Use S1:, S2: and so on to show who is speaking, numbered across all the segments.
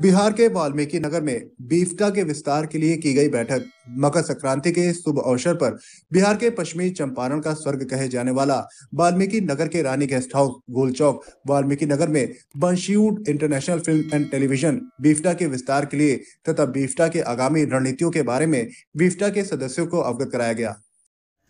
S1: बिहार के वाल्मीकि नगर में बीफ्टा के विस्तार के लिए की गई बैठक मकर संक्रांति के शुभ अवसर पर बिहार के पश्चिमी चंपारण का स्वर्ग कहे जाने वाला वाल्मीकि नगर के रानी गेस्ट हाउस गोल चौक वाल्मीकि नगर में Banshiwood international film and television BIFTA के विस्तार के लिए तथा बीफ्टा के आगामी रणनीतियों के बारे में बीफ्टा के सदस्यों को अवगत कराया गया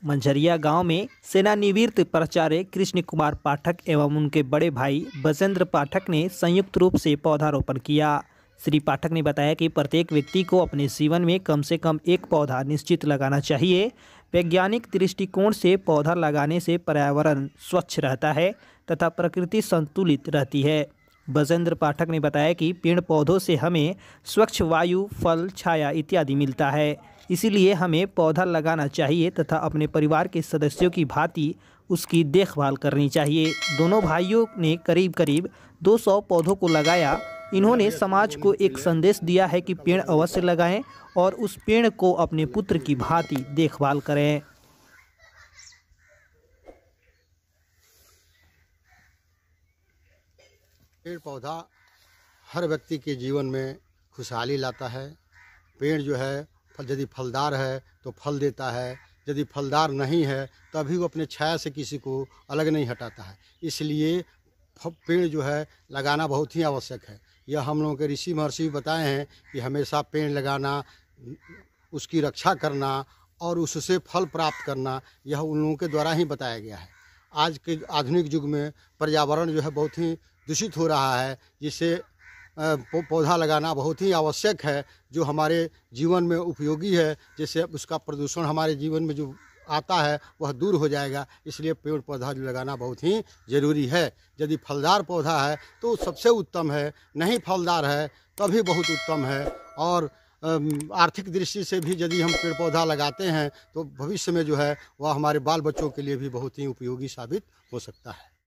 S2: मंझरिया गांव में सेनानिवृत्त प्राचार्य कृष्ण कुमार पाठक एवं उनके बड़े भाई बजेंद्र पाठक ने संयुक्त रूप से पौधारोपण किया श्री पाठक ने बताया कि प्रत्येक व्यक्ति को अपने जीवन में कम से कम एक पौधा निश्चित लगाना चाहिए वैज्ञानिक दृष्टिकोण से पौधा लगाने से पर्यावरण स्वच्छ रहता है तथा प्रकृति संतुलित रहती है बजेंद्र पाठक ने बताया कि पेड़ पौधों से हमें स्वच्छ वायु फल छाया इत्यादि मिलता है इसीलिए हमें पौधा लगाना चाहिए तथा अपने परिवार के सदस्यों की भांति उसकी देखभाल करनी चाहिए दोनों भाइयों ने करीब करीब 200 पौधों को लगाया इन्होंने समाज को एक संदेश दिया है कि पेड़ अवश्य लगाएं और उस पेड़ को अपने पुत्र की भांति देखभाल करें
S3: पेड़ पौधा हर व्यक्ति के जीवन में खुशहाली लाता है पेड़ जो है यदि फलदार है तो फल देता है यदि फलदार नहीं है तभी वो अपने छाया से किसी को अलग नहीं हटाता है इसलिए पेड़ जो है लगाना बहुत ही आवश्यक है यह हम लोगों के ऋषि महर्षि बताए हैं कि हमेशा पेड़ लगाना उसकी रक्षा करना और उससे फल प्राप्त करना यह उन लोगों के द्वारा ही बताया गया है आज के आधुनिक युग में पर्यावरण जो है बहुत ही दूषित हो रहा है जिससे पौधा लगाना बहुत ही आवश्यक है जो हमारे जीवन में उपयोगी है जैसे उसका प्रदूषण हमारे जीवन में जो आता है वह दूर हो जाएगा इसलिए पेड़ पौधा लगाना बहुत ही ज़रूरी है यदि फलदार पौधा है तो सबसे उत्तम है नहीं फलदार है तभी बहुत उत्तम है और आर्थिक दृष्टि से भी यदि हम पेड़ पौधा लगाते हैं तो भविष्य में जो है वह हमारे बाल बच्चों के लिए भी बहुत ही उपयोगी साबित हो सकता है